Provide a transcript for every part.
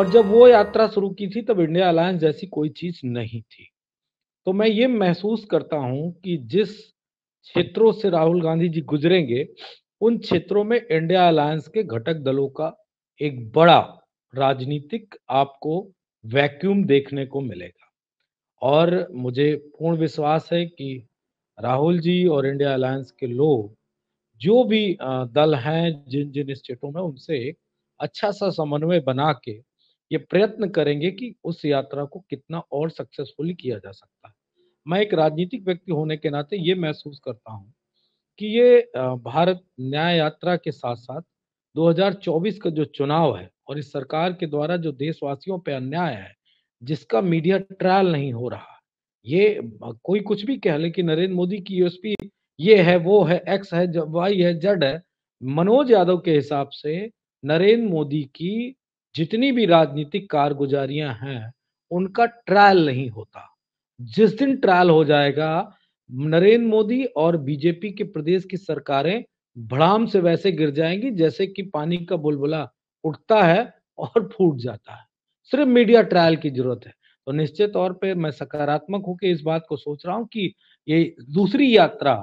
और जब वो यात्रा शुरू की थी तब इंडिया अलायंस जैसी कोई चीज नहीं थी तो मैं ये महसूस करता हूं कि जिस क्षेत्रों से राहुल गांधी जी गुजरेंगे उन क्षेत्रों में इंडिया अलायंस के घटक दलों का एक बड़ा राजनीतिक आपको वैक्यूम देखने को मिलेगा और मुझे पूर्ण विश्वास है कि राहुल जी और इंडिया अलायंस के लोग जो भी दल हैं जिन जिन स्टेटों में उनसे एक अच्छा सा समन्वय बना के ये प्रयत्न करेंगे कि उस यात्रा को कितना और सक्सेसफुल किया जा सकता है मैं एक राजनीतिक व्यक्ति होने के नाते ये महसूस करता हूँ कि ये भारत न्याय यात्रा के साथ साथ 2024 का जो चुनाव है और इस सरकार के द्वारा जो देशवासियों पर अन्याय है जिसका मीडिया ट्रायल नहीं हो रहा ये कोई कुछ भी कह ले कि नरेंद्र मोदी की यूएसपी ये है वो है एक्स है वाई है जड है मनोज यादव के हिसाब से नरेंद्र मोदी की जितनी भी राजनीतिक कारगुजारियां हैं उनका ट्रायल नहीं होता जिस दिन ट्रायल हो जाएगा नरेंद्र मोदी और बीजेपी के प्रदेश की सरकारें भड़ाम से वैसे गिर जाएंगी जैसे कि पानी का बुलबुला उठता है और फूट जाता है सिर्फ मीडिया ट्रायल की जरूरत है तो निश्चित तौर पे मैं सकारात्मक होकर इस बात को सोच रहा हूं कि ये दूसरी यात्रा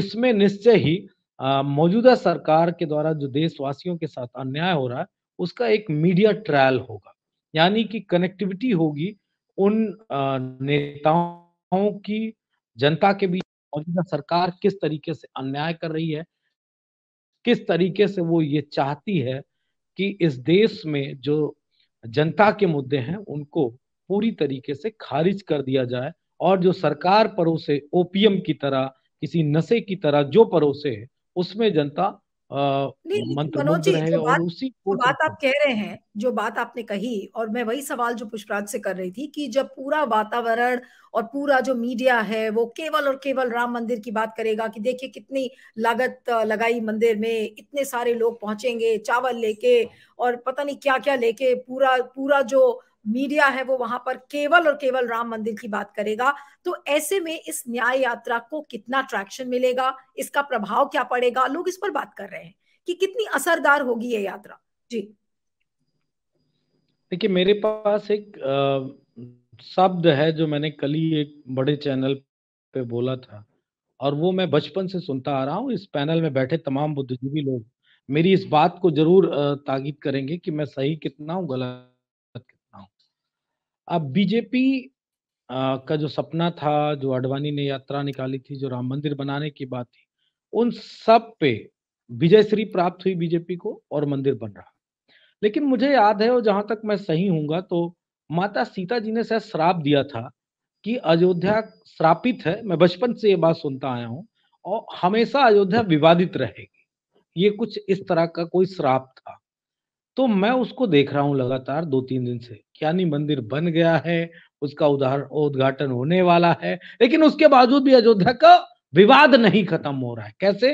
इसमें निश्चय ही मौजूदा सरकार के द्वारा जो देशवासियों के साथ अन्याय हो रहा है उसका एक मीडिया ट्रायल होगा यानी कि कनेक्टिविटी होगी उन नेताओं की जनता के बीच मौजूदा सरकार किस तरीके से अन्याय कर रही है किस तरीके से वो ये चाहती है कि इस देश में जो जनता के मुद्दे हैं उनको पूरी तरीके से खारिज कर दिया जाए और जो सरकार परोसे ओपीएम की तरह किसी नशे की तरह जो परोसे है उसमें जनता मनोज जी जो बात, उसी जो बात आप कह रहे हैं जो बात आपने कही और मैं वही सवाल जो पुष्पराज से कर रही थी कि जब पूरा वातावरण और पूरा जो मीडिया है वो केवल और केवल राम मंदिर की बात करेगा कि देखिए कितनी लागत लगाई मंदिर में इतने सारे लोग पहुंचेंगे चावल लेके और पता नहीं क्या क्या लेके पूरा पूरा जो मीडिया है वो वहां पर केवल और केवल राम मंदिर की बात करेगा तो ऐसे में इस न्याय यात्रा को कितना ट्रैक्शन मिलेगा इसका प्रभाव क्या पड़ेगा लोग इस पर बात कर रहे हैं कि कितनी असरदार होगी ये यात्रा जी देखिए मेरे पास एक शब्द है जो मैंने कल ही एक बड़े चैनल पे बोला था और वो मैं बचपन से सुनता आ रहा हूँ इस पैनल में बैठे तमाम बुद्धिजीवी लोग मेरी इस बात को जरूर तागीद करेंगे कि मैं सही कितना हूँ गलत अब बीजेपी का जो सपना था जो अडवाणी ने यात्रा निकाली थी जो राम मंदिर बनाने की बात थी उन सब पे विजय श्री प्राप्त हुई बीजेपी को और मंदिर बन रहा लेकिन मुझे याद है और जहां तक मैं सही हूंगा तो माता सीता जी ने शायद श्राप दिया था कि अयोध्या श्रापित है मैं बचपन से ये बात सुनता आया हूँ और हमेशा अयोध्या विवादित रहेगी ये कुछ इस तरह का कोई श्राप था तो मैं उसको देख रहा हूं लगातार दो तीन दिन से नहीं मंदिर बन गया है उसका उदाहरण उद्घाटन होने वाला है लेकिन उसके बावजूद भी अयोध्या का विवाद नहीं खत्म हो रहा है कैसे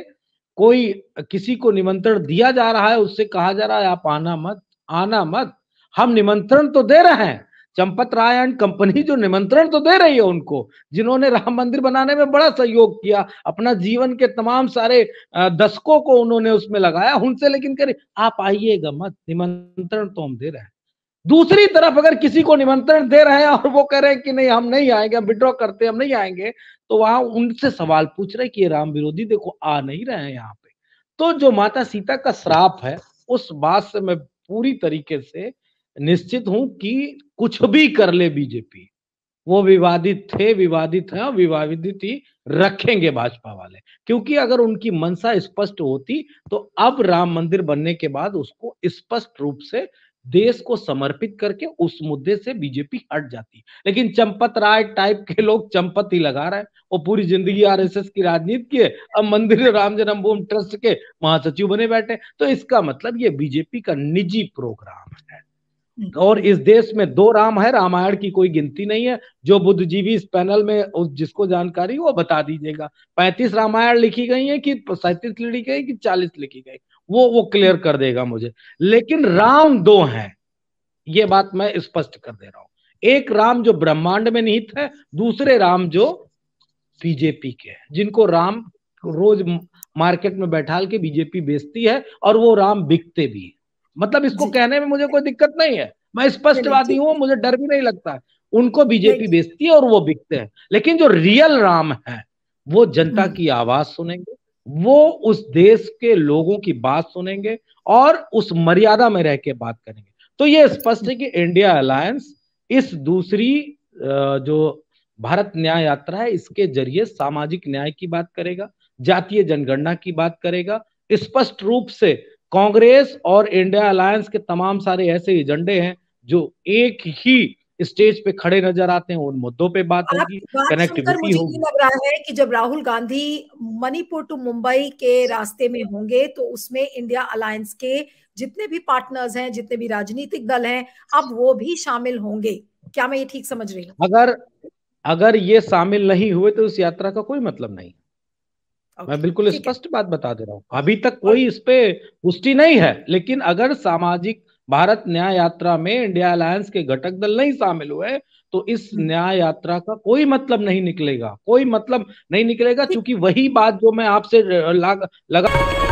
कोई किसी को निमंत्रण दिया जा रहा है उससे कहा जा रहा है आप आना मत आना मत हम निमंत्रण तो दे रहे हैं चंपत रायण कंपनी जो निमंत्रण तो दे रही है उनको जिन्होंने राम मंदिर बनाने में बड़ा सहयोग किया अपना जीवन के तमाम सारे दशकों को उन्होंने उसमें लगाया उनसे लेकिन करे आप आइएगा मत निमंत्रण तो हम दे रहे हैं दूसरी तरफ अगर किसी को निमंत्रण दे रहे हैं और वो कह रहे हैं कि नहीं हम नहीं आएंगे हम विड्रॉ करते हम नहीं आएंगे तो वहां उनसे सवाल पूछ रहे कि ये राम विरोधी देखो आ नहीं रहे हैं यहाँ पे तो जो माता सीता का श्राप है उस बात से मैं पूरी तरीके से निश्चित हूं कि कुछ भी कर ले बीजेपी वो विवादित थे विवादित है और विवादित ही रखेंगे भाजपा वाले क्योंकि अगर उनकी मनसा स्पष्ट होती तो अब राम मंदिर बनने के बाद उसको स्पष्ट रूप से देश को समर्पित करके उस मुद्दे से बीजेपी हट जाती लेकिन चंपत राय टाइप के लोग चंपत ही लगा रहे हैं वो पूरी जिंदगी आरएसएस की राजनीति किए अब मंदिर राम जन्मभूमि ट्रस्ट के महासचिव बने बैठे तो इसका मतलब ये बीजेपी का निजी प्रोग्राम है और इस देश में दो राम है रामायण की कोई गिनती नहीं है जो बुद्धिजीवी इस पैनल में उस जिसको जानकारी वो बता दीजिएगा पैंतीस रामायण लिखी गई है कि सैंतीस लिखी गई कि चालीस लिखी गई वो वो क्लियर कर देगा मुझे लेकिन राम दो हैं ये बात मैं स्पष्ट कर दे रहा हूं एक राम जो ब्रह्मांड में निहित है दूसरे राम जो बीजेपी के हैं जिनको राम रोज मार्केट में बैठा के बीजेपी बेचती है और वो राम बिकते भी है मतलब इसको कहने में मुझे कोई दिक्कत नहीं है मैं स्पष्टवादी हूँ मुझे डर भी नहीं लगता उनको बीजेपी बेचती है और वो बिकते हैं लेकिन जो रियल राम है वो जनता हम्म। की आवाज सुनेंगे वो उस देश के लोगों की बात सुनेंगे और उस मर्यादा में रह के बात करेंगे तो ये स्पष्ट है कि इंडिया अलायंस इस दूसरी जो भारत न्याय यात्रा है इसके जरिए सामाजिक न्याय की बात करेगा जातीय जनगणना की बात करेगा स्पष्ट रूप से कांग्रेस और इंडिया अलायंस के तमाम सारे ऐसे एजेंडे हैं जो एक ही स्टेज पे खड़े नजर आते हैं उन मुद्दों पे बात होगी कनेक्टिविटी होगी लग रहा है कि जब राहुल गांधी मणिपुर टू मुंबई के रास्ते में होंगे तो उसमें इंडिया अलायंस के जितने भी पार्टनर्स हैं जितने भी राजनीतिक दल हैं अब वो भी शामिल होंगे क्या मैं ये ठीक समझ रही हूँ अगर अगर ये शामिल नहीं हुए तो इस यात्रा का कोई मतलब नहीं okay. मैं बिल्कुल स्पष्ट बात बता दे रहा हूँ अभी तक कोई इस पे पुष्टि नहीं है लेकिन अगर सामाजिक भारत न्याय यात्रा में इंडिया अलायंस के घटक दल नहीं शामिल हुए तो इस हम्म। न्याय यात्रा का कोई मतलब नहीं निकलेगा कोई मतलब नहीं निकलेगा क्योंकि वही बात जो मैं आपसे लगा